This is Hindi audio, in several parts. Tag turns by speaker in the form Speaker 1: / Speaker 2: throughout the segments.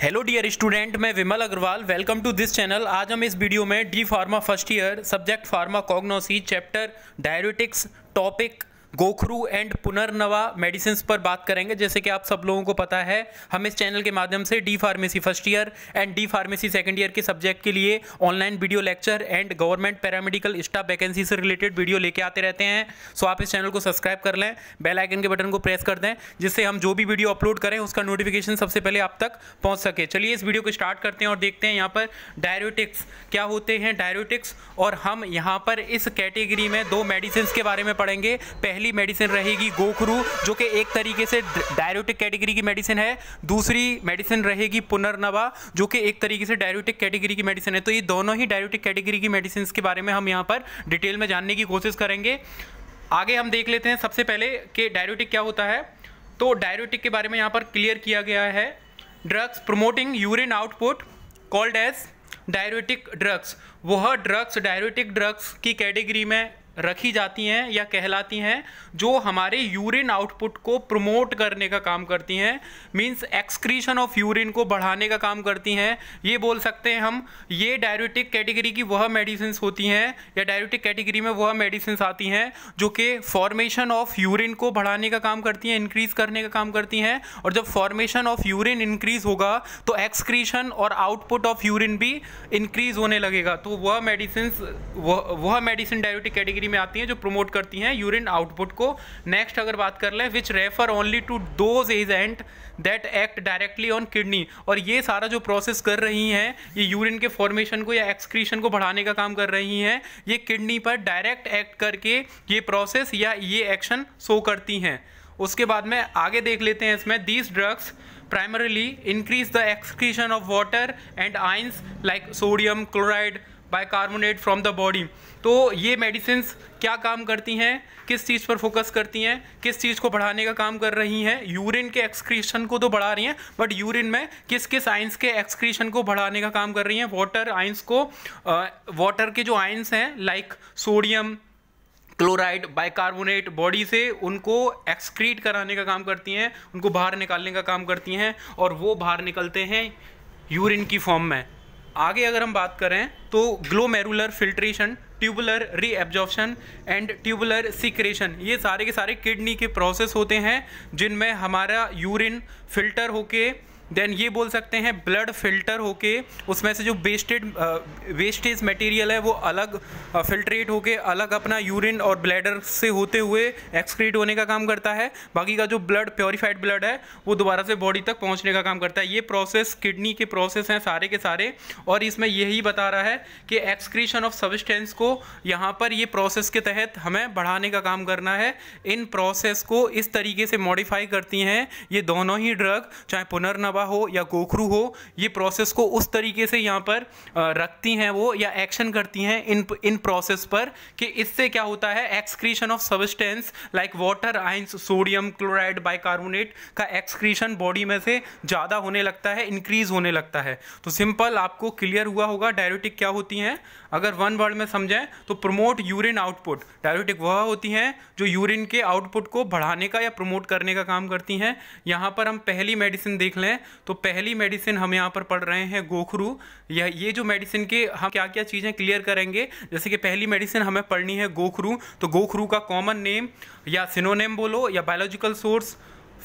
Speaker 1: हेलो डियर स्टूडेंट मैं Vimal Agrawal welcome to this channel आज हम इस वीडियो में D pharma first year subject pharmacognosy chapter diuretics topic gokhru and punarnava medicine पर बात करेंगे जैसे कि आप सब लोगों को पता है हम इस चैनल के माध्यम से D pharmacy first year and D pharmacy second year के सब्जेक्ट के लिए online video lecture and government paramedical staff vacancy से रिलेटेड वीडियो लेके आते रहते हैं सो आप इस चैनल को सब्सक्राइब कर लें बेलाइकन के बटन को प्रेस कर दें जिससे हम जो भी वीडियो अपलोड करें उसका नोटिफिकेशन सबसे पहले आप तक पहुँच सके चलिए इस वीडियो को स्टार्ट करते हैं और देखते हैं यहाँ पर डायरोटिक्स क्या होते हैं डायरोटिक्स और हम यहाँ पर इस कैटेगरी में दो मेडिसिन के बारे में पढ़ेंगे पहले पहली मेडिसिन रहेगी गोखरू जो कि एक तरीके से डायरोटिक कैटेगरी की मेडिसिन है दूसरी मेडिसिन रहेगी पुनर्नवा जो कि एक तरीके से डायरोटिक कैटेगरी की मेडिसिन है तो ये दोनों ही डायरोटिक कैटेगरी की मेडिसिन के बारे में हम यहाँ पर डिटेल में जानने की कोशिश करेंगे आगे हम देख लेते हैं सबसे पहले कि डायरोटिक क्या होता है तो डायरोटिक के बारे में यहाँ पर क्लियर किया गया है drugs promoting urine output called as diuretic drugs वह ड्रग्स डायरेटिक ड्रग्स की कैटेगरी में रखी जाती हैं या कहलाती हैं जो हमारे यूरिन आउटपुट को प्रमोट करने का काम करती हैं मींस एक्सक्रीशन ऑफ यूरिन को बढ़ाने का काम करती हैं ये बोल सकते हैं हम ये डायरेटिक कैटेगरी की वह मेडिसिन होती हैं या डायरेटिक कैटेगरी में वह मेडिसिन आती हैं जो कि फॉर्मेशन ऑफ यूरिन को बढ़ाने का काम करती हैं इंक्रीज करने का काम करती हैं और जब फॉर्मेशन ऑफ यूरिन इंक्रीज होगा तो एक्सक्रीशन और आउटपुट ऑफ यूरिन भी इंक्रीज होने लगेगा तो वह मेडिसिन वह मेडिसिन डायरेटिक कैटेगरी कैटेगरी में आती हैं जो प्रमोट करती हैं यूरिन आउटपुट को नेक्स्ट अगर बात कर लें which refer only to those agent that act directly on kidney और ये सारा जो प्रोसेस कर रही हैं ये यूरिन के फॉर्मेशन को या एक्सक्रीशन को बढ़ाने का काम कर रही हैं ये किडनी पर डायरेक्ट एक्ट करके ये प्रोसेस या ये एक्शन शो करती हैं उसके बाद में आगे देख लेते हैं इसमें these drugs primarily increase the excretion of water and ions like sodium chloride bicarbonate from the body तो ये मेडिसिन क्या काम करती हैं किस चीज़ पर फोकस करती हैं किस चीज़ को बढ़ाने का काम कर रही हैं यूरिन के एक्सक्रीशन को तो बढ़ा रही हैं बट यूरिन में किस किस आइंस के एक्सक्रीशन को बढ़ाने का काम कर रही हैं वाटर आइंस को वाटर के जो आइंस हैं like sodium chloride bicarbonate body से उनको एक्सक्रीट कराने का काम करती हैं उनको बाहर निकालने का काम करती हैं और वो बाहर निकलते हैं यूरिन की फॉर्म में आगे अगर हम बात करें तो glomerular filtration tubular reabsorption and tubular secretion ये सारे के सारे किडनी के प्रोसेस होते हैं जिनमें हमारा यूरिन फिल्टर होके देन ये बोल सकते हैं ब्लड फिल्टर होके उसमें से जो वेस्टेड वेस्टेज मटेरियल है वो अलग फिल्ट्रेट uh, होके अलग अपना यूरिन और ब्लैडर से होते हुए एक्सक्रीट होने का काम करता है बाकी का जो ब्लड प्योरीफाइड ब्लड है वो दोबारा से बॉडी तक पहुंचने का काम करता है ये प्रोसेस किडनी के प्रोसेस हैं सारे के सारे और इसमें यही बता रहा है कि एक्सक्रीशन ऑफ सबिस्टेंस को यहाँ पर ये प्रोसेस के तहत हमें बढ़ाने का काम करना है इन प्रोसेस को इस तरीके से मॉडिफाई करती हैं ये दोनों ही ड्रग चाहे पुनर्नव लार्वा हो या गोखरू हो ये प्रोसेस को उस तरीके से यहाँ पर रखती हैं वो या एक्शन करती हैं इन इन प्रोसेस पर कि इससे क्या होता है excretion of substance like water ions sodium chloride bicarbonate का एक्सक्रीशन बॉडी में से ज़्यादा होने लगता है इंक्रीज होने लगता है तो सिंपल आपको क्लियर हुआ होगा डायरेटिक क्या होती हैं अगर वन वर्ड में समझें तो प्रमोट यूरिन आउटपुट डायरेटिक वह होती हैं जो यूरिन के आउटपुट को बढ़ाने का या प्रमोट करने का काम करती हैं यहाँ पर हम पहली मेडिसिन देख लें तो पहली मेडिसिन हम यहाँ पर पढ़ रहे हैं गोखरू या ये जो मेडिसिन के हम क्या क्या चीज़ें क्लियर करेंगे जैसे कि पहली मेडिसिन हमें पढ़नी है गोखरू तो गोखरू का कॉमन नेम या सिनोनेम बोलो या बायोलॉजिकल सोर्स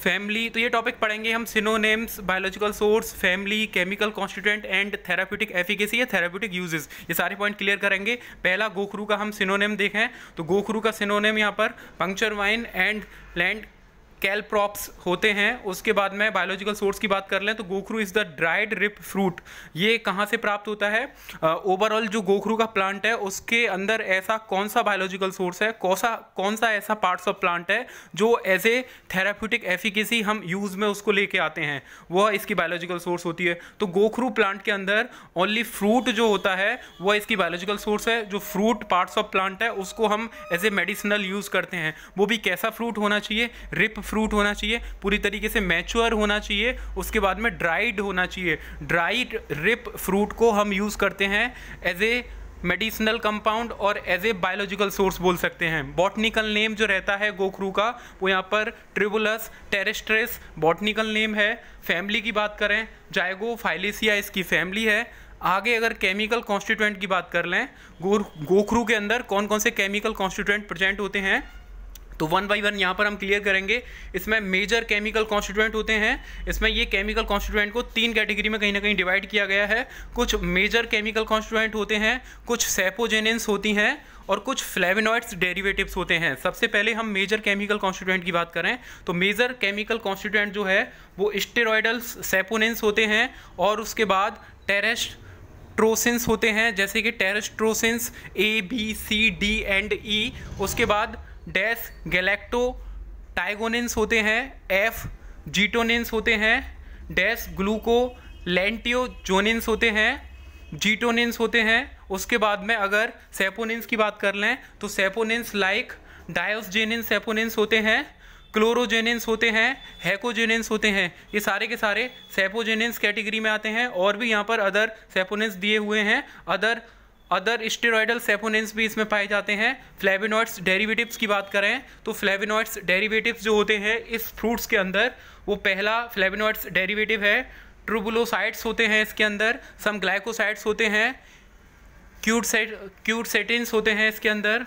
Speaker 1: फैमिली तो ये टॉपिक पढ़ेंगे हम synonyms biological source family chemical constituent and therapeutic efficacy या थेराप्यूटिक यूजेस ये सारे पॉइंट क्लियर करेंगे पहला गोखरू का हम सिनोनेम देखें तो गोखरू का सिनोनेम यहाँ पर puncture vine and plant caltrops होते हैं उसके बाद में बायोलॉजिकल सोर्स की बात कर लें तो gokhru is the dried ripe fruit ये कहाँ से प्राप्त होता है ओवरऑल जो गोखरू का प्लांट है उसके अंदर ऐसा कौन सा बायोलॉजिकल सोर्स है कौन सा कौन सा ऐसा पार्ट्स ऑफ प्लांट है जो एज ए थेराप्यूटिक एफिकेसी हम यूज़ में उसको लेके आते हैं वह इसकी बायोलॉजिकल सोर्स होती है तो गोखरू प्लांट के अंदर ओनली फ्रूट जो होता है वह इसकी बायोलॉजिकल सोर्स है जो फ्रूट पार्ट्स ऑफ प्लांट है उसको हम एज ए मेडिसिनल यूज़ करते हैं वो भी कैसा फ्रूट होना चाहिए रिप फ्रूट होना चाहिए पूरी तरीके से मैच्योर होना चाहिए उसके बाद में ड्राइड होना चाहिए ड्राइड रिप फ्रूट को हम यूज़ करते हैं एज ए मेडिसिनल कंपाउंड और एज ए बायोलॉजिकल सोर्स बोल सकते हैं बॉटनिकल नेम जो रहता है गोखरू का वो यहाँ पर ट्रिबुलस टेरेस्ट्रेस बॉटनिकल नेम है फैमिली की बात करें जायगो फाइलिसिया इसकी फैमिली है आगे अगर केमिकल कॉन्स्टिट्यूएंट की बात कर लें गोखरू के अंदर कौन कौन से केमिकल कॉन्स्टिट्यूएंट प्रेजेंट होते हैं तो वन बाई वन यहाँ पर हम क्लियर करेंगे इसमें मेजर केमिकल कॉन्स्टिटुएंट होते हैं इसमें ये केमिकल कॉन्स्टिट्यूएंट को तीन कैटेगरी में कहीं ना कहीं डिवाइड किया गया है कुछ मेजर केमिकल कॉन्स्टिट्यूएंट होते हैं कुछ सेपोजेनेंस होती हैं और कुछ फ्लेविनॉइड्स डेरिवेटिव्स होते हैं सबसे पहले हम मेजर केमिकल कॉन्स्टिटुएंट की बात करें तो मेजर केमिकल कॉन्स्टिटुएंट जो है वो स्टेरॉयडल्स सेपोनेंस होते हैं और उसके बाद टेरेस्ट ट्रोसेंस होते हैं जैसे कि terrestrosins A B C D and E उसके बाद डैश गैलेक्टो टाइगोनेंस होते हैं एफ जीटोनेंस होते हैं डैश ग्लूको लेंटियोजोनेंस होते हैं जीटोनेंस होते हैं उसके बाद में अगर सेपोनेंस की बात कर लें तो सेपोनेंस लाइक डायोसजेनेंस सेपोनेंस होते हैं क्लोरोजेनेंस होते हैं हैकोजेनेंस होते हैं ये सारे के सारे सेपोजेनेंस कैटेगरी में आते हैं और भी यहाँ पर अदर सेपोनेंस दिए हुए हैं अदर अदर स्टेरॉयडल सेपोनेंस भी इसमें पाए जाते हैं फ्लेविनॉइड्स डेरिवेटिव्स की बात करें तो फ्लेविनॉइड्स डेरिवेटिव्स जो होते हैं इस फ्रूट्स के अंदर वो पहला फ्लेविनॉइड्स डेरिवेटिव है ट्रूबुलोसाइड्स होते हैं इसके अंदर सम ग्लाइकोसाइड्स होते हैं क्यूट क्यूट सेटिन होते हैं इसके अंदर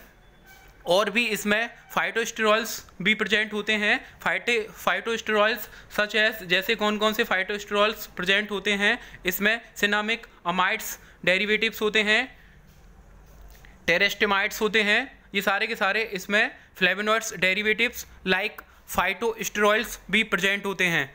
Speaker 1: और भी इसमें फाइटोस्टेरॉल्स भी प्रेजेंट होते हैं फाइटे फाइटोस्टेरॉल्स सच एस जैसे कौन कौन से फाइटोस्टेरॉल्स प्रेजेंट होते हैं इसमें सिनामिक अमाइड्स डेरिवेटिव्स होते हैं टेरेस्टिमाइड्स होते हैं ये सारे के सारे इसमें फ्लेवनोइड्स डेरिवेटिव्स लाइक फाइटोस्टेरॉइड्स भी प्रेजेंट होते हैं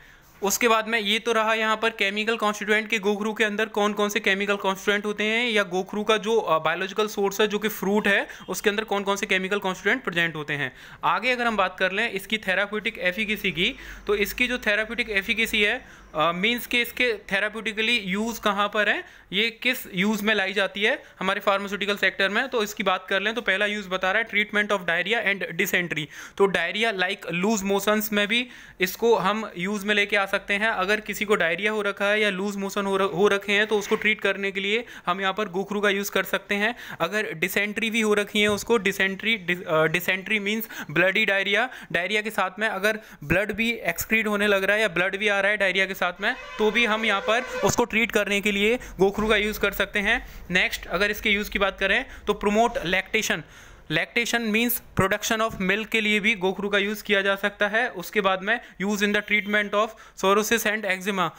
Speaker 1: उसके बाद में ये तो रहा यहाँ पर केमिकल कॉन्स्टिट्यूएंट के गोखरू के अंदर कौन कौन से केमिकल कॉन्स्टिट्यूएंट होते हैं या गोखरू का जो बायोलॉजिकल सोर्स है जो कि फ्रूट है उसके अंदर कौन कौन से केमिकल कॉन्स्टिट्यूएंट प्रेजेंट होते हैं आगे अगर हम बात कर लें इसकी थेराप्यूटिक एफिकेसी की तो इसकी जो थेराप्यूटिक एफिकेसी है मीन्स के इसके थेराप्यूटिकली यूज़ कहाँ पर है ये किस यूज़ में लाई जाती है हमारे फार्मास्यूटिकल सेक्टर में तो इसकी बात कर लें तो पहला यूज़ बता रहा है treatment of diarrhoea and dysentery तो डायरिया लाइक लूज मोशंस में भी इसको हम यूज़ में लेके आ सकते हैं अगर किसी को डायरिया हो रखा है या लूज मोशन हो, हो रखे हैं तो उसको ट्रीट करने के लिए हम यहाँ पर गोखरू का यूज़ कर सकते हैं अगर डिसेंट्री भी हो रखी है उसको dysentery dysentery means bloody diarrhoea diarrhoea के साथ में अगर ब्लड भी एक्सक्रीड होने लग रहा है या ब्लड भी आ रहा है डायरिया के साथ में तो भी हम यहाँ पर उसको ट्रीट करने के लिए गोखरू का यूज़ कर सकते हैं नेक्स्ट अगर इसके यूज़ की बात करें तो promote lactation lactation means production of milk के लिए भी गोखरू का यूज़ किया जा सकता है उसके बाद में use in the treatment of psoriasis and eczema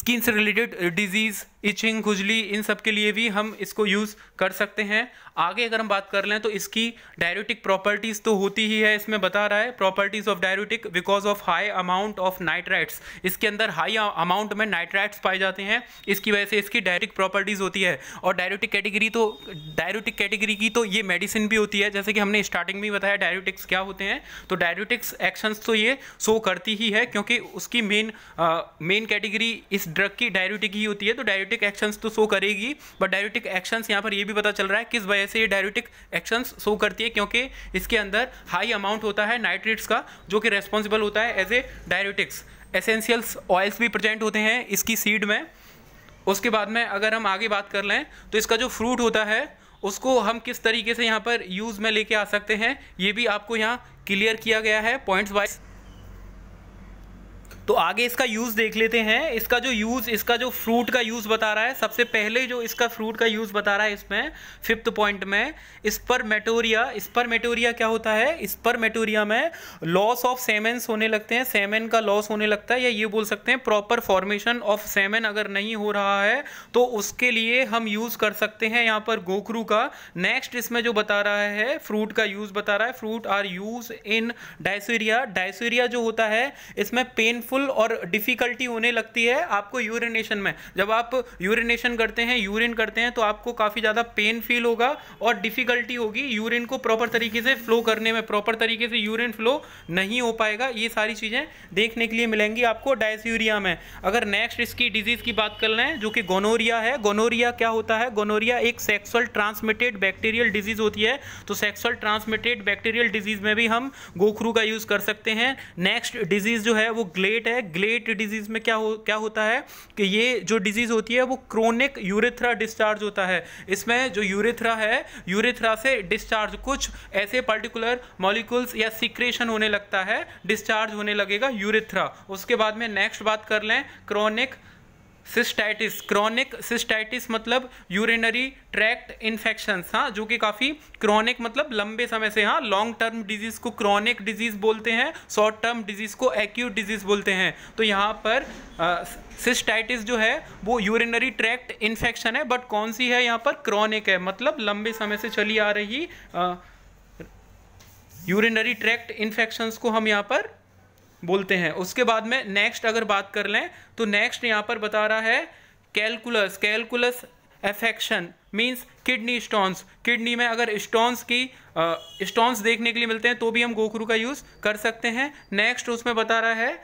Speaker 1: skin से रिलेटेड डिजीज़ इचिंग खुजली इन सब के लिए भी हम इसको यूज़ कर सकते हैं आगे अगर हम बात कर लें तो इसकी डायरेटिक प्रॉपर्टीज़ तो होती ही है इसमें बता रहा है properties of diuretic because of high amount of nitrites इसके अंदर हाई अमाउंट में नाइट्राइट्स पाए जाते हैं इसकी वजह से इसकी डायरेटिक प्रॉपर्टीज़ होती है और डायरेटिक कैटेगरी तो डायरेटिक कैटेगरी की तो ये मेडिसिन भी होती है जैसे कि हमने स्टार्टिंग में बताया डायरेटिक्स क्या होते हैं तो डायरेटिक्स एक्शंस तो ये शो करती ही है क्योंकि उसकी मेन मेन कैटेगरी इस ड्रग की डायरेटिक ही होती है तो डायरेटिक डायरेटिक एक्शंस तो शो करेगी बट डायरेटिक एक्शंस यहाँ पर ये भी पता चल रहा है किस वजह से ये डायरेटिक एक्शंस शो करती है क्योंकि इसके अंदर हाई अमाउंट होता है नाइट्रेट्स का जो कि रेस्पॉन्सिबल होता है as a diuretics essentials oils भी प्रजेंट होते हैं इसकी सीड में उसके बाद में अगर हम आगे बात कर लें तो इसका जो फ्रूट होता है उसको हम किस तरीके से यहाँ पर यूज़ में लेके आ सकते हैं ये भी आपको यहाँ क्लियर किया गया है पॉइंट्स वाइज तो आगे इसका यूज़ देख लेते हैं इसका जो यूज़ इसका जो फ्रूट का यूज़ बता रहा है सबसे पहले जो इसका फ्रूट का यूज़ बता रहा है इसमें फिफ्थ पॉइंट में इस पर मेटोरिया इस पर मेटोरिया क्या होता है इस पर मेटोरिया में लॉस ऑफ सेमेंस होने लगते हैं सेमेन का लॉस होने लगता है या ये बोल सकते हैं प्रॉपर फॉर्मेशन ऑफ सेमेन अगर नहीं हो रहा है तो उसके लिए हम यूज़ कर सकते हैं यहाँ पर गोखरू का नेक्स्ट इसमें जो बता रहा है फ्रूट का यूज़ बता रहा है fruit are use in dysuria dysuria जो होता है इसमें पेन पेनफुल और डिफ़िकल्टी होने लगती है आपको यूरिनेशन में जब आप यूरिनेशन करते हैं यूरिन करते हैं तो आपको काफ़ी ज़्यादा पेन फील होगा और डिफ़िकल्टी होगी यूरिन को प्रॉपर तरीके से फ्लो करने में प्रॉपर तरीके से यूरिन फ्लो नहीं हो पाएगा ये सारी चीज़ें देखने के लिए मिलेंगी आपको डायसयूरिया में अगर नेक्स्ट इसकी डिजीज़ की बात कर रहे हैं जो कि गोनोरिया है गोनोरिया क्या होता है गोनोरिया एक सेक्सुअल ट्रांसमिटेड बैक्टीरियल डिजीज़ होती है तो सेक्सुअल ट्रांसमिटेड बैक्टीरियल डिजीज़ में भी हम गोखरू का यूज़ कर सकते हैं नेक्स्ट डिजीज़ जो है वो ग्लेड ग्लेट है ग्लेट डिजीज में क्या हो क्या होता है कि ये जो डिजीज होती है वो क्रोनिक यूरेथ्रा डिस्चार्ज होता है इसमें जो यूरेथ्रा है यूरेथ्रा से डिस्चार्ज कुछ ऐसे पर्टिकुलर मॉलिकुल्स या सिक्रेशन होने लगता है डिस्चार्ज होने लगेगा यूरेथ्रा उसके बाद में नेक्स्ट बात कर लें क्रोनिक सिस्टाइटिस क्रॉनिक सिस्टाइटिस मतलब यूरिनरी ट्रैक्ट इन्फेक्शन हाँ जो कि काफ़ी क्रॉनिक मतलब लंबे समय से हाँ लॉन्ग टर्म डिजीज़ को क्रॉनिक डिजीज़ बोलते हैं शॉर्ट टर्म डिजीज़ को एक्यूट डिजीज़ बोलते हैं तो यहाँ पर सिस्टाइटिस जो है वो यूरिनरी ट्रैक्ट इन्फेक्शन है बट कौन सी है यहाँ पर क्रॉनिक है मतलब लंबे समय से चली आ रही यूरिनरी ट्रैक्ट इन्फेक्शंस को हम यहाँ पर बोलते हैं उसके बाद में नेक्स्ट अगर बात कर लें तो नेक्स्ट यहाँ पर बता रहा है calculus calculus affection means kidney stones kidney में अगर स्टोन्स की स्टोन्स देखने के लिए मिलते हैं तो भी हम गोखरू का यूज़ कर सकते हैं नेक्स्ट उसमें बता रहा है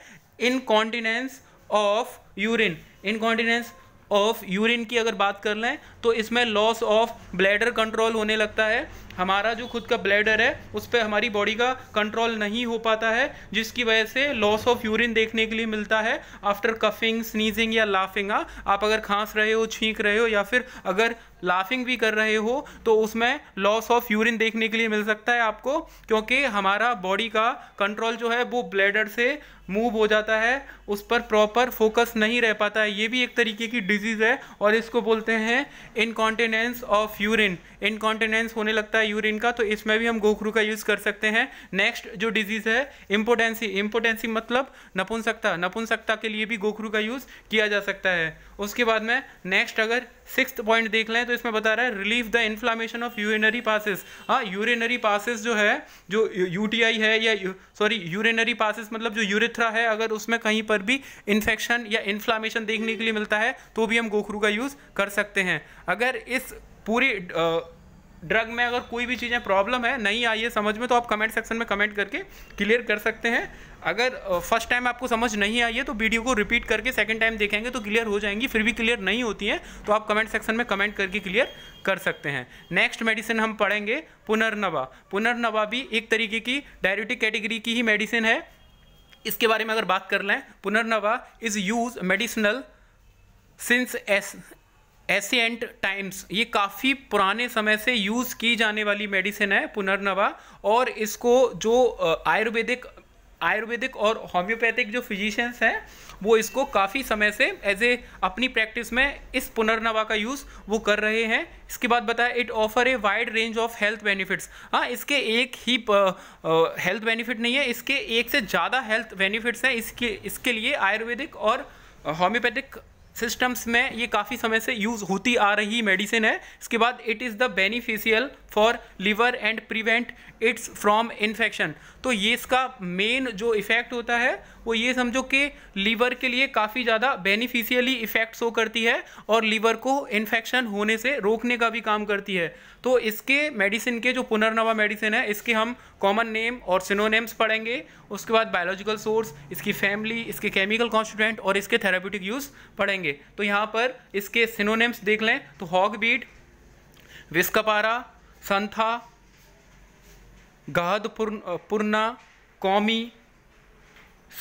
Speaker 1: incontinence of urine incontinence of urine की अगर बात कर लें तो इसमें लॉस ऑफ ब्लैडर कंट्रोल होने लगता है हमारा जो खुद का ब्लैडर है उस पर हमारी बॉडी का कंट्रोल नहीं हो पाता है जिसकी वजह से लॉस ऑफ यूरिन देखने के लिए मिलता है आफ्टर कफिंग स्नीजिंग या लाफिंग हाँ, आप अगर खांस रहे हो छींक रहे हो या फिर अगर लाफिंग भी कर रहे हो तो उसमें लॉस ऑफ यूरिन देखने के लिए मिल सकता है आपको क्योंकि हमारा बॉडी का कंट्रोल जो है वो ब्लैडर से मूव हो जाता है उस पर प्रॉपर फोकस नहीं रह पाता है ये भी एक तरीके की डिजीज़ है और इसको बोलते हैं इनकॉन्टिनेंस ऑफ यूरिन इनकॉन्टिनेंस होने लगता है यूरिन का तो इसमें भी हम गोखरू का यूज़ कर सकते हैं नेक्स्ट जो डिजीज़ है इम्पोटेंसी इम्पोटेंसी मतलब नपुंसकता नपुंसकता के लिए भी गोखरू का यूज़ किया जा सकता है उसके बाद में नेक्स्ट अगर सिक्स पॉइंट देख लें तो इसमें बता रहा है relieve the inflammation of urinary passages हाँ यूरिनरी पासिस जो है जो यू है या सॉरी यूरिनरी पासिस मतलब जो यूरिथ्रा है अगर उसमें कहीं पर भी इन्फेक्शन या इन्फ्लामेशन देखने के लिए मिलता है तो भी हम गोखरू का यूज़ कर सकते हैं अगर इस पूरी ड्रग में अगर कोई भी चीज़ें प्रॉब्लम है नहीं आई है समझ में तो आप कमेंट सेक्शन में कमेंट करके क्लियर कर सकते हैं अगर फर्स्ट टाइम आपको समझ नहीं आई है तो वीडियो को रिपीट करके सेकंड टाइम देखेंगे तो क्लियर हो जाएंगी फिर भी क्लियर नहीं होती हैं तो आप कमेंट सेक्शन में कमेंट करके क्लियर कर सकते हैं नेक्स्ट मेडिसिन हम पढ़ेंगे पुनर्नवा पुनर्नवा भी एक तरीके की डायरेटिक कैटेगरी की ही मेडिसिन है इसके बारे में अगर बात कर लें punarnava is use medicinal since as ancient times ये काफ़ी पुराने समय से यूज़ की जाने वाली मेडिसिन है पुनर्नवा और इसको जो आयुर्वेदिक आयुर्वेदिक और होम्योपैथिक जो फिजिशियंस हैं वो इसको काफ़ी समय से एज ए अपनी प्रैक्टिस में इस पुनर्नवा का यूज़ वो कर रहे हैं इसके बाद बताया it offer a wide range of health benefits हाँ इसके एक ही हेल्थ बेनिफिट नहीं है इसके एक से ज़्यादा हेल्थ बेनिफिट्स हैं इसके इसके लिए आयुर्वेदिक और होम्योपैथिक सिस्टम्स में ये काफ़ी समय से यूज़ होती आ रही मेडिसिन है इसके बाद it is the beneficial for liver and prevent its from infection तो ये इसका मेन जो इफ़ेक्ट होता है वो ये समझो कि लीवर के लिए काफ़ी ज़्यादा बेनिफिशियली इफेक्ट शो करती है और लीवर को इन्फेक्शन होने से रोकने का भी काम करती है तो इसके मेडिसिन के जो पुनर्नवा मेडिसिन है इसके हम कॉमन नेम और सिनोनेम्स पढ़ेंगे उसके बाद बायोलॉजिकल सोर्स इसकी फैमिली इसके केमिकल कॉन्स्टिटेंट और इसके थेरापेटिक यूज़ पढ़ेंगे तो यहाँ पर इसके सिनोनेम्स देख लें तो हॉग बीट विस्कपारा संथा गहद पुरना कौमी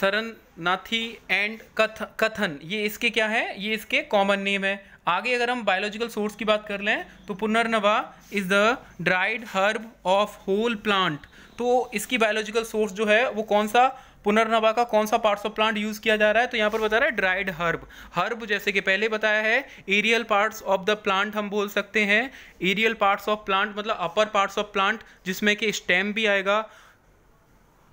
Speaker 1: सरन नाथी एंड कथ कथन ये इसके क्या है ये इसके कॉमन नेम है आगे अगर हम बायोलॉजिकल सोर्स की बात कर लें तो punarnava is the dried herb of whole plant तो इसकी बायोलॉजिकल सोर्स जो है वो कौन सा पुनर्नवा का कौन सा पार्ट्स ऑफ प्लांट यूज़ किया जा रहा है तो यहाँ पर बता रहा है ड्राइड हर्ब हर्ब जैसे कि पहले बताया है aerial parts of the plant हम बोल सकते हैं एरियल पार्ट्स ऑफ प्लांट मतलब अपर पार्ट्स ऑफ प्लांट जिसमें कि स्टेम भी आएगा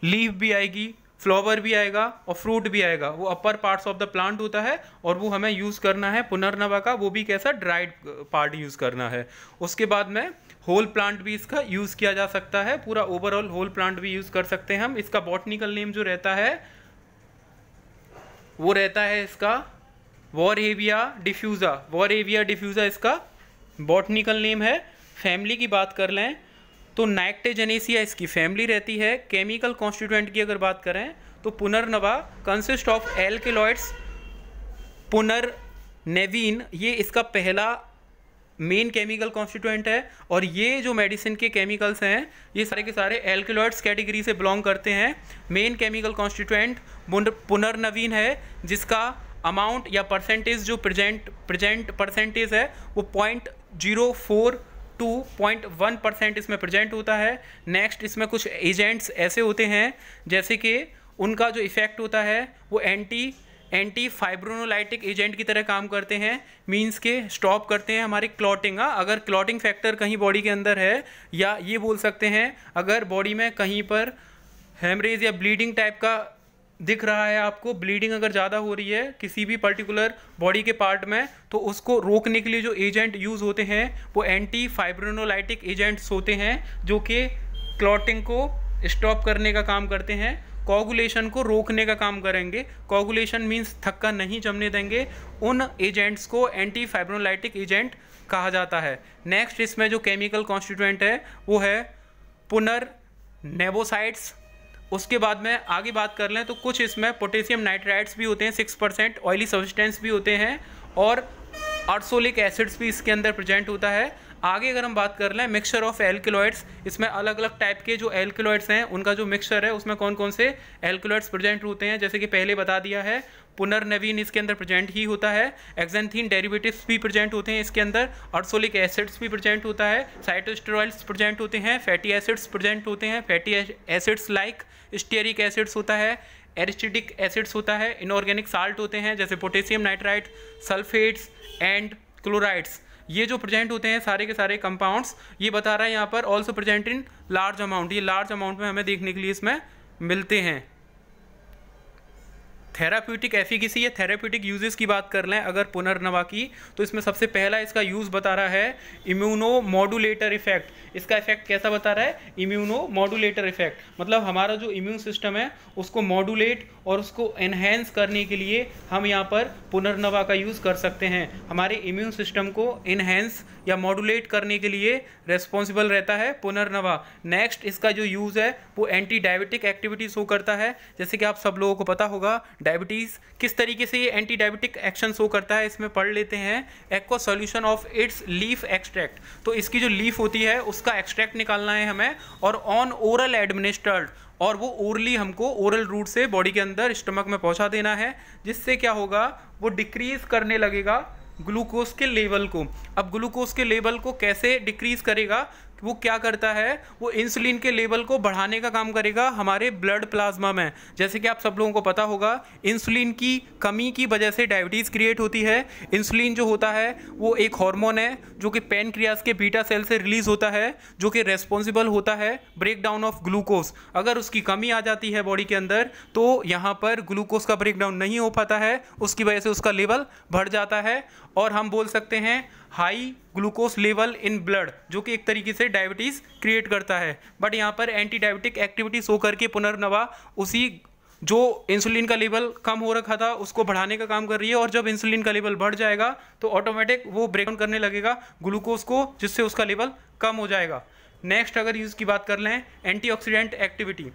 Speaker 1: लीव भी आएगी फ्लावर भी आएगा और फ्रूट भी आएगा वो upper parts of the plant होता है और वो हमें यूज़ करना है पुनर्नवा का वो भी कैसा ड्राइड पार्ट यूज़ करना है उसके बाद में होल प्लांट भी इसका यूज़ किया जा सकता है पूरा ओवरऑल होल प्लांट भी यूज़ कर सकते हैं हम इसका बॉटनिकल नेम जो रहता है वो रहता है इसका वॉर एविया डिफ्यूज़ा वॉर एविया डिफ्यूज़ा इसका बॉटनिकल नेम है फैमिली की बात कर लें तो नाइक्टेजेनेसिया इसकी फैमिली रहती है केमिकल कॉन्स्टिट्यूएंट की अगर बात करें तो punarnava consist of alkaloids punarnavine ये इसका पहला मेन केमिकल कॉन्स्टिट्यूएंट है और ये जो मेडिसिन के केमिकल्स हैं ये सारे के सारे एल्केलॉइड्स कैटेगरी से बिलोंग करते हैं मेन केमिकल कॉन्स्टिट्यूएंट पुनर्नवीन है जिसका अमाउंट या परसेंटेज जो प्रेजेंट प्रेजेंट परसेंटेज है वो पॉइंट जीरो फोर 2.1 परसेंट इसमें प्रेजेंट होता है नेक्स्ट इसमें कुछ एजेंट्स ऐसे होते हैं जैसे कि उनका जो इफेक्ट होता है वो एंटी एंटी फाइब्रोनोलाइटिक एजेंट की तरह काम करते हैं मींस के स्टॉप करते हैं हमारी क्लॉटिंग हाँ, अगर क्लॉटिंग फैक्टर कहीं बॉडी के अंदर है या ये बोल सकते हैं अगर बॉडी में कहीं पर हेमरेज या ब्लीडिंग टाइप का दिख रहा है आपको ब्लीडिंग अगर ज़्यादा हो रही है किसी भी पर्टिकुलर बॉडी के पार्ट में तो उसको रोकने के लिए जो एजेंट यूज़ होते हैं वो एंटी फाइब्रोनोलाइटिक एजेंट्स होते हैं जो कि क्लॉटिंग को स्टॉप करने का काम करते हैं कोगुलेशन को रोकने का काम करेंगे कोगुलेशन मीन्स थक्का नहीं जमने देंगे उन एजेंट्स को एंटी फाइब्रोनोलाइटिक एजेंट कहा जाता है नेक्स्ट इसमें जो केमिकल कॉन्स्टिट्यूएंट है वो है पुनर नेबोसाइट्स उसके बाद में आगे बात कर लें तो कुछ इसमें पोटेशियम नाइट्राइड्स भी होते हैं सिक्स परसेंट ऑयली सब्सटेंस भी होते हैं और आर्सोलिक एसिड्स भी इसके अंदर प्रेजेंट होता है आगे अगर हम बात कर लें मिक्सचर ऑफ एल्किलॉइड्स इसमें अलग अलग टाइप के जो एल्किलॉइड्स हैं उनका जो मिक्सचर है उसमें कौन कौन से एल्किलॉइड्स प्रेजेंट होते हैं जैसे कि पहले बता दिया है पुनर्नवीन इसके अंदर प्रेजेंट ही होता है एक्जेंथीन डेरिवेटिव्स भी प्रेजेंट होते हैं इसके अंदर अर्सोलिक एसिड्स भी प्रेजेंट होता है साइटोस्टेरॉइड्स प्रेजेंट होते हैं फैटी एसिड्स प्रेजेंट होते हैं fatty acids like stearic acids होता है एरिस्टिटिक एसिड्स होता है इनऑर्गेनिक साल्ट होते हैं जैसे potassium nitrite sulphates and chlorides ये जो प्रेजेंट होते हैं सारे के सारे कंपाउंड्स ये बता रहा है यहाँ पर also present in large amount ये लार्ज अमाउंट में हमें देखने के लिए इसमें मिलते हैं थेराप्यूटिक एफिकेसी या थेराप्यूटिक यूजेस की बात कर लें अगर पुनर्नवा की तो इसमें सबसे पहला इसका यूज़ बता रहा है इम्यूनो मॉडुलेटर इफेक्ट इसका इफेक्ट कैसा बता रहा है इम्यूनो मॉडुलेटर इफेक्ट मतलब हमारा जो इम्यून सिस्टम है उसको मॉडुलेट और उसको एनहेंस करने के लिए हम यहाँ पर पुनर्नवा का यूज़ कर सकते हैं हमारे इम्यून सिस्टम को इनहेंस या मॉडुलेट करने के लिए रेस्पॉन्सिबल रहता है पुनर्नवा नेक्स्ट इसका जो यूज़ है वो एंटी डायबिटिक एक्टिविटी शो करता है जैसे कि आप सब लोगों को पता होगा डायबिटीज़ किस तरीके से ये एंटी डायबिटिक एक्शन शो करता है इसमें पढ़ लेते हैं aqua solution of its leaf extract तो इसकी जो लीफ होती है उसका एक्सट्रैक्ट निकालना है हमें और ऑन ओरल एडमिनिस्टर्ड और वो ओरली हमको ओरल रूट से बॉडी के अंदर स्टमक में पहुंचा देना है जिससे क्या होगा वो डिक्रीज़ करने लगेगा ग्लूकोज के लेवल को अब ग्लूकोज के लेवल को कैसे डिक्रीज़ करेगा वो क्या करता है वो इंसुलिन के लेवल को बढ़ाने का काम करेगा हमारे ब्लड प्लाज्मा में जैसे कि आप सब लोगों को पता होगा इंसुलिन की कमी की वजह से डायबिटीज़ क्रिएट होती है इंसुलिन जो होता है वो एक हार्मोन है जो कि पेन क्रियास के बीटा सेल से रिलीज़ होता है जो कि रेस्पॉन्सिबल होता है ब्रेकडाउन ऑफ ग्लूकोज अगर उसकी कमी आ जाती है बॉडी के अंदर तो यहाँ पर ग्लूकोज का ब्रेकडाउन नहीं हो पाता है उसकी वजह से उसका लेवल बढ़ जाता है और हम बोल सकते हैं high glucose level in blood जो कि एक तरीके से डायबिटीज़ क्रिएट करता है बट यहाँ पर एंटी डायबिटिक एक्टिविटी शो करके पुनर्नवा उसी जो इंसुलिन का लेवल कम हो रखा था उसको बढ़ाने का काम कर रही है और जब इंसुलिन का लेवल बढ़ जाएगा तो ऑटोमेटिक वो ब्रेकडाउन करने लगेगा ग्लूकोज को जिससे उसका लेवल कम हो जाएगा नेक्स्ट अगर यूज़ की बात कर लें एंटीऑक्सीडेंट एक्टिविटी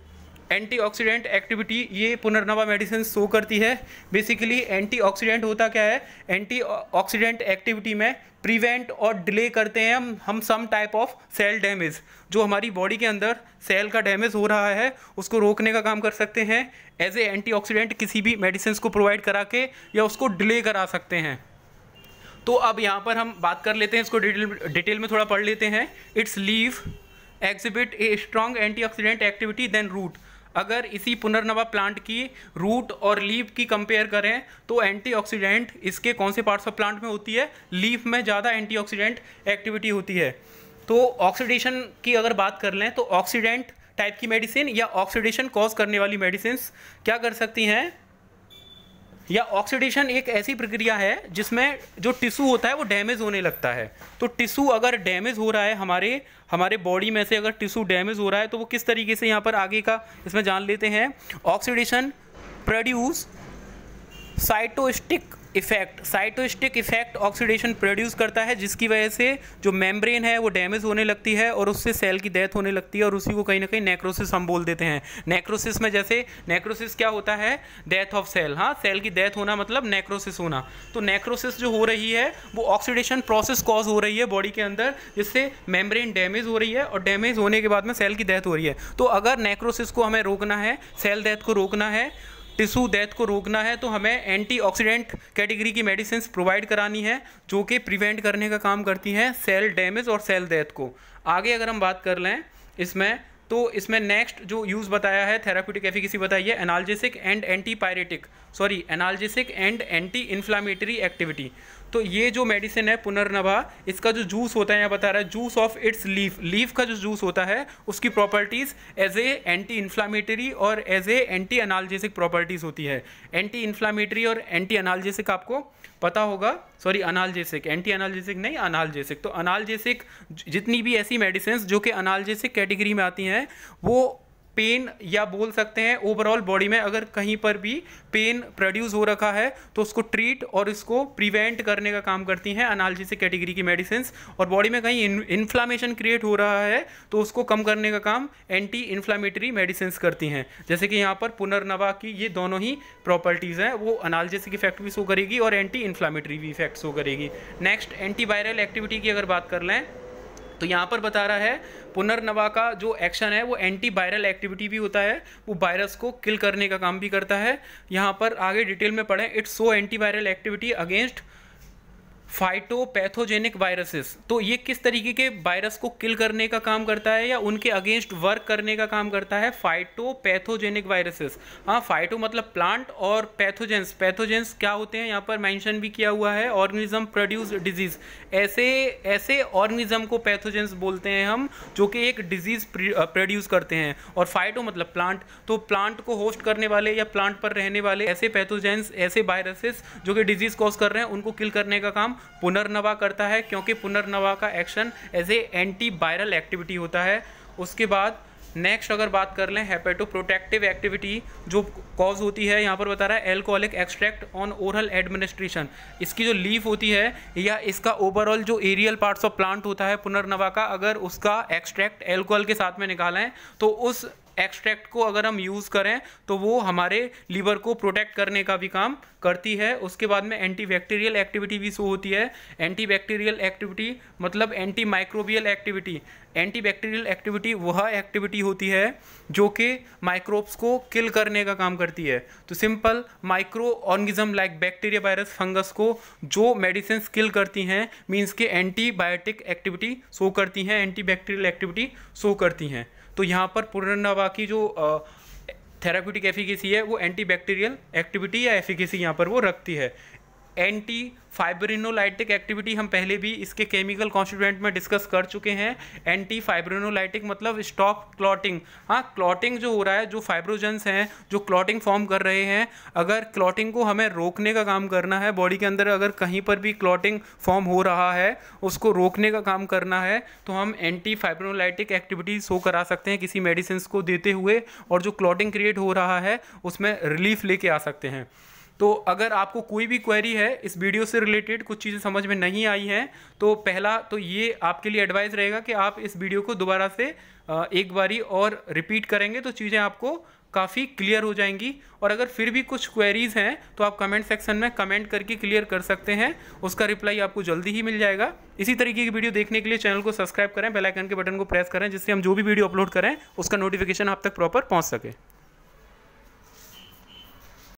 Speaker 1: एंटीऑक्सीडेंट एक्टिविटी ये पुनर्नवा मेडिसिन शो करती है बेसिकली एंटीऑक्सीडेंट होता क्या है एंटीऑक्सीडेंट एक्टिविटी में प्रिवेंट और डिले करते हैं हम हम some type of cell damage जो हमारी बॉडी के अंदर सेल का डैमेज हो रहा है उसको रोकने का काम कर सकते हैं एज ए एंटीऑक्सीडेंट किसी भी मेडिसिन को प्रोवाइड करा के या उसको डिले करा सकते हैं तो अब यहाँ पर हम बात कर लेते हैं इसको डिटेल डिटेल में थोड़ा पढ़ लेते हैं its leave exhibit a strong antioxidant activity then root अगर इसी पुनर्नवा प्लांट की रूट और लीफ की कंपेयर करें तो एंटीऑक्सीडेंट इसके कौन से पार्ट्स ऑफ प्लांट में होती है लीफ में ज़्यादा एंटीऑक्सीडेंट एक्टिविटी होती है तो ऑक्सीडेशन की अगर बात कर लें तो ऑक्सीडेंट टाइप की मेडिसिन या ऑक्सीडेशन कॉज करने वाली मेडिसिन क्या कर सकती हैं या ऑक्सीडेशन एक ऐसी प्रक्रिया है जिसमें जो टिश्यू होता है वो डैमेज होने लगता है तो टिश्यू अगर डैमेज हो रहा है हमारे हमारे बॉडी में से अगर टिश्यू डैमेज हो रहा है तो वो किस तरीके से यहाँ पर आगे का इसमें जान लेते हैं oxidation produce cytostatic effect cytostatic effect oxidation produce करता है जिसकी वजह से जो मेम्ब्रेन है वो डैमेज होने लगती है और उससे सेल की डेथ होने लगती है और उसी को कहीं ना कहीं नेक्रोसिस हम बोल देते हैं नेक्रोसिस में जैसे नेक्रोसिस क्या होता है डेथ ऑफ सेल हाँ सेल की डेथ होना मतलब नेक्रोसिस होना तो नेक्रोसिस जो हो रही है वो ऑक्सीडेशन प्रोसेस कॉज हो रही है बॉडी के अंदर जिससे मेम्ब्रेन डैमेज हो रही है और डैमेज होने के बाद में सेल की डेथ हो रही है तो अगर नेक्रोसिस को हमें रोकना है सेल डेथ को रोकना है टिशू डेथ को रोकना है तो हमें एंटीऑक्सीडेंट कैटेगरी की मेडिसिन प्रोवाइड करानी है जो कि प्रिवेंट करने का काम करती हैं सेल डैमेज और सेल डेथ को आगे अगर हम बात कर लें इसमें तो इसमें नेक्स्ट जो यूज़ बताया है थेराप्यूटिक एफिकेसी बताई है analgesic and antipyretic sorry analgesic and anti inflammatory activity तो ये जो मेडिसिन है पुनर्नभा इसका जो जूस होता है यहाँ बता रहा है juice of its leaf leaf का जो जूस होता है उसकी properties as a anti inflammatory और as a anti analgesic properties होती है एंटी इन्फ्लामेटरी और एंटी एनाल्जेसिक आपको पता होगा सॉरी अनालजेसिक एंटी एनाल्जेसिक नहीं अनालजेसिक तो अनालजेसिक जितनी भी ऐसी मेडिसिन जो कि अनालजेसिक कैटेगरी में आती हैं वो पेन या बोल सकते हैं ओवरऑल बॉडी में अगर कहीं पर भी पेन प्रोड्यूस हो रखा है तो उसको ट्रीट और इसको प्रिवेंट करने का काम करती हैं अनालजिसिक कैटेगरी की मेडिसिन और बॉडी में कहीं इन्फ्लामेशन क्रिएट हो रहा है तो उसको कम करने का काम एंटी इन्फ्लामेटरी मेडिसिन करती हैं जैसे कि यहाँ पर पुनर्नवा की ये दोनों ही प्रॉपर्टीज़ हैं वो अनालजिसिक इफेक्ट भी शो करेगी और एंटी इन्फ्लामेटरी भी इफेक्ट शो करेगी नेक्स्ट एंटीवायरल एक्टिविटी की अगर बात कर लें तो यहाँ पर बता रहा है पुनर्नवा का जो एक्शन है वो एंटी वायरल एक्टिविटी भी होता है वो वायरस को किल करने का काम भी करता है यहाँ पर आगे डिटेल में पढ़ें its so anti viral activity against phytopathogenic viruses तो ये किस तरीके के वायरस को किल करने का काम करता है या उनके अगेंस्ट वर्क करने का काम करता है फाइटोपैथोजेनिक वायरसेस हाँ फाइटो मतलब प्लांट और पैथोजेंस पैथोजेंस क्या होते हैं यहाँ पर मेंशन भी किया हुआ है ऑर्गेनिज्म प्रोड्यूस डिजीज ऐसे ऐसे ऑर्गेनिज्म को पैथोजेंस बोलते हैं हम जो कि एक डिजीज प्रोड्यूस करते हैं और फाइटो मतलब प्लांट तो प्लांट को होस्ट करने वाले या प्लांट पर रहने वाले ऐसे पैथोजेंस ऐसे वायरसेस जो कि डिजीज कॉज कर रहे हैं उनको किल करने का काम पुनर्नवा करता है क्योंकि पुनर्नवा का action as a anti viral activity होता है उसके बाद नेक्स्ट अगर बात कर लें हेपेटो प्रोटेक्टिव एक्टिविटी जो कॉज होती है यहाँ पर बता रहा है alcoholic extract on oral administration इसकी जो लीफ होती है या इसका ओवरऑल जो एरियल पार्ट्स ऑफ प्लांट होता है पुनर्नवा का अगर उसका एक्सट्रैक्ट एल्कोहल के साथ में निकालें तो उस एक्सट्रैक्ट को अगर हम यूज़ करें तो वो हमारे लीवर को प्रोटेक्ट करने का भी काम करती है उसके बाद में एंटी बैक्टीरियल एक्टिविटी भी शो होती है एंटी बैक्टीरियल एक्टिविटी मतलब anti microbial activity anti bacterial activity वह एक्टिविटी होती है जो कि माइक्रोब्स को किल करने का काम करती है तो simple micro organism like bacteria virus fungus को जो मेडिसिन किल करती हैं मीन्स के एंटीबायोटिक एक्टिविटी शो करती हैं एंटी बैक्टीरियल एक्टिविटी शो करती हैं तो यहाँ पर पुनर्नवा की जो थेराप्यूटिक एफिकेसी है वो एंटी एक्टिविटी या एफिकेसी यहाँ पर वो रखती है एंटी फाइब्रिनोलाइटिक एक्टिविटी हम पहले भी इसके केमिकल कॉन्स्टिट्यूएंट में डिस्कस कर चुके हैं एंटी फाइब्रिनोलाइटिक मतलब स्टॉप क्लॉटिंग हाँ क्लॉटिंग जो हो रहा है जो फाइब्रोजेंस हैं जो क्लॉटिंग फॉर्म कर रहे हैं अगर क्लॉटिंग को हमें रोकने का काम करना है बॉडी के अंदर अगर कहीं पर भी क्लॉटिंग फॉर्म हो रहा है उसको रोकने का काम करना है तो हम एंटी फाइब्रोलाइटिक एक्टिविटी शो करा सकते हैं किसी मेडिसिन को देते हुए और जो क्लॉटिंग क्रिएट हो रहा है उसमें रिलीफ लेके आ सकते हैं तो अगर आपको कोई भी क्वेरी है इस वीडियो से रिलेटेड कुछ चीज़ें समझ में नहीं आई हैं तो पहला तो ये आपके लिए एडवाइस रहेगा कि आप इस वीडियो को दोबारा से एक बारी और रिपीट करेंगे तो चीज़ें आपको काफ़ी क्लियर हो जाएंगी और अगर फिर भी कुछ क्वेरीज़ हैं तो आप कमेंट सेक्शन में कमेंट करके क्लियर कर सकते हैं उसका रिप्लाई आपको जल्दी ही मिल जाएगा इसी तरीके की वीडियो देखने के लिए चैनल को सब्सक्राइब करें बेल आइकन के बटन को प्रेस करें जिससे हम जो भी वीडियो अपलोड करें उसका नोटिफिकेशन आप तक प्रॉपर पहुंच सके